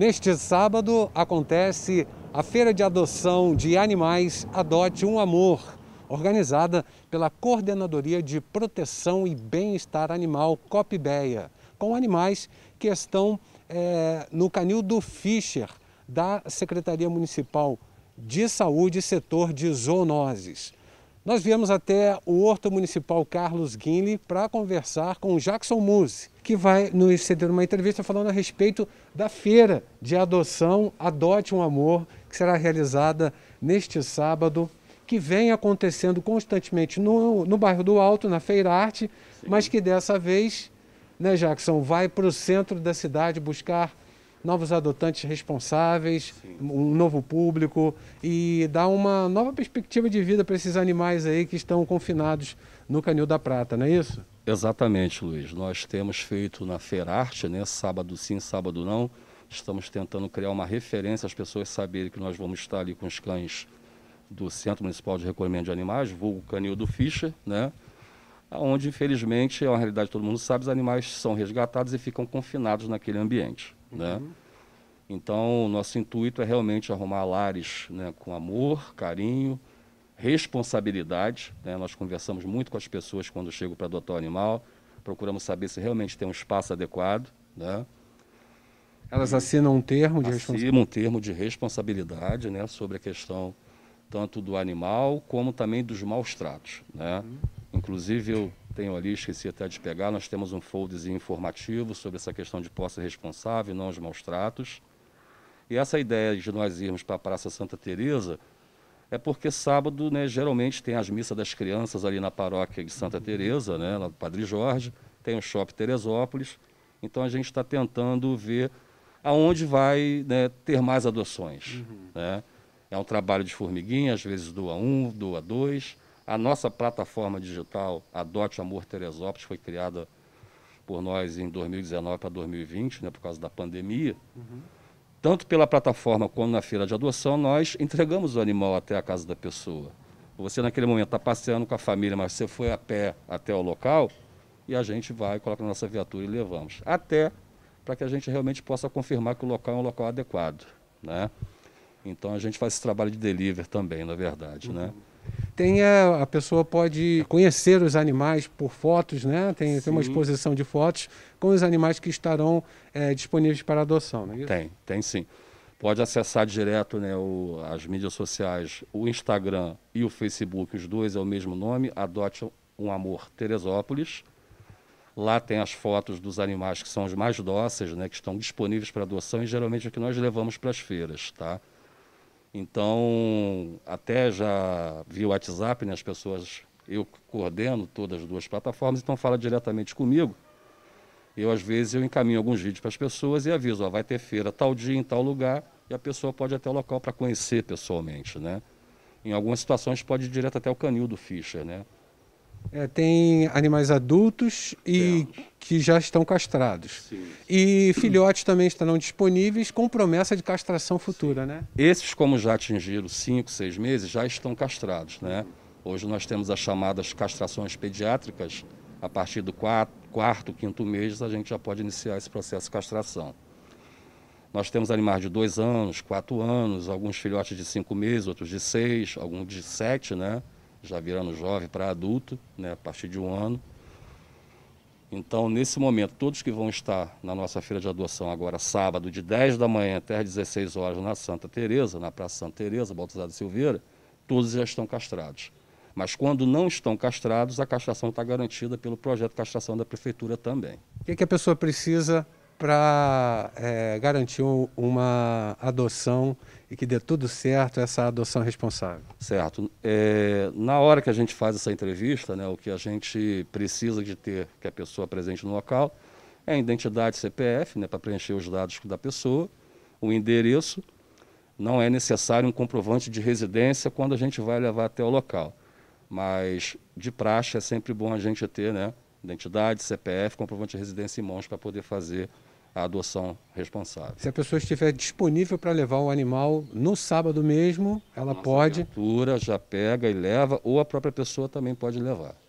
Neste sábado acontece a Feira de Adoção de Animais Adote um Amor, organizada pela Coordenadoria de Proteção e Bem-Estar Animal COPBEA, com animais que estão é, no canil do Fischer, da Secretaria Municipal de Saúde, setor de zoonoses. Nós viemos até o Horto Municipal Carlos Guinle para conversar com o Jackson Muse, que vai nos ceder uma entrevista falando a respeito da feira de adoção Adote um Amor, que será realizada neste sábado, que vem acontecendo constantemente no, no bairro do Alto, na Feira Arte, Sim. mas que dessa vez, né, Jackson, vai para o centro da cidade buscar novos adotantes responsáveis, Sim. um novo público e dar uma nova perspectiva de vida para esses animais aí que estão confinados no Canil da Prata, não é isso? Exatamente, Luiz. Nós temos feito na Ferarte, né, sábado sim, sábado não. Estamos tentando criar uma referência as pessoas saberem que nós vamos estar ali com os cães do Centro Municipal de Recolhimento de Animais, vulgo Canil do Ficha, né? onde infelizmente é uma realidade todo mundo sabe, os animais são resgatados e ficam confinados naquele ambiente, né? uhum. né? Então, nosso intuito é realmente arrumar lares né, com amor, carinho, responsabilidade. Né? Nós conversamos muito com as pessoas quando chegam para adotar o animal, procuramos saber se realmente tem um espaço adequado. Né? Elas assinam um termo de responsabilidade? Assinam um termo de responsabilidade né, sobre a questão tanto do animal como também dos maus tratos. Né? Uhum. Inclusive, eu tenho ali, esqueci até de pegar, nós temos um folderzinho informativo sobre essa questão de posse responsável, não os maus tratos. E essa ideia de nós irmos para a Praça Santa Teresa é porque sábado, né, geralmente tem as missas das crianças ali na paróquia de Santa Teresa, né, lá do Padre Jorge, tem o Shopping Teresópolis. Então a gente está tentando ver aonde vai né, ter mais adoções. Uhum. Né? É um trabalho de formiguinha, às vezes doa um, doa dois. A nossa plataforma digital, Adote Amor Teresópolis, foi criada por nós em 2019 para 2020, né, por causa da pandemia. Uhum. Tanto pela plataforma quanto na feira de adoção, nós entregamos o animal até a casa da pessoa. Você, naquele momento, está passeando com a família, mas você foi a pé até o local e a gente vai, coloca na nossa viatura e levamos. Até para que a gente realmente possa confirmar que o local é um local adequado. Né? Então, a gente faz esse trabalho de delivery também, na verdade. Né? Uhum. Né? Tem a, a, pessoa pode conhecer os animais por fotos, né? Tem, tem uma exposição de fotos com os animais que estarão é, disponíveis para adoção, não é isso? Tem, tem sim. Pode acessar direto né, o, as mídias sociais, o Instagram e o Facebook, os dois é o mesmo nome, Adote um Amor Teresópolis. Lá tem as fotos dos animais que são os mais dóceis, né, que estão disponíveis para adoção e geralmente é o que nós levamos para as feiras, tá? Então, até já vi o WhatsApp, né, as pessoas, eu coordeno todas as duas plataformas, então fala diretamente comigo. Eu, às vezes, eu encaminho alguns vídeos para as pessoas e aviso, ó, vai ter feira tal dia, em tal lugar, e a pessoa pode ir até o local para conhecer pessoalmente, né? Em algumas situações pode ir direto até o canil do Fischer, né? É, tem animais adultos e é. que já estão castrados. Sim. E filhotes também estarão disponíveis com promessa de castração futura, Sim. né? Esses, como já atingiram 5, 6 meses, já estão castrados, né? Hoje nós temos as chamadas castrações pediátricas. A partir do quarto, quarto quinto mês, a gente já pode iniciar esse processo de castração. Nós temos animais de dois anos, quatro anos, alguns filhotes de cinco meses, outros de seis, alguns de sete, né? já virando jovem para adulto, né, a partir de um ano. Então, nesse momento, todos que vão estar na nossa feira de adoção agora, sábado, de 10 da manhã até às 16 horas, na Santa Teresa, na Praça Santa Teresa, de Silveira, todos já estão castrados. Mas quando não estão castrados, a castração está garantida pelo projeto de castração da prefeitura também. O que, que a pessoa precisa para é, garantir um, uma adoção e que dê tudo certo essa adoção responsável. Certo. É, na hora que a gente faz essa entrevista, né, o que a gente precisa de ter que a pessoa presente no local é a identidade CPF, né, para preencher os dados da pessoa, o endereço. Não é necessário um comprovante de residência quando a gente vai levar até o local. Mas, de praxe, é sempre bom a gente ter né, identidade, CPF, comprovante de residência em mãos para poder fazer a adoção responsável. Se a pessoa estiver disponível para levar o animal no sábado mesmo, ela Nossa pode. A já pega e leva, ou a própria pessoa também pode levar.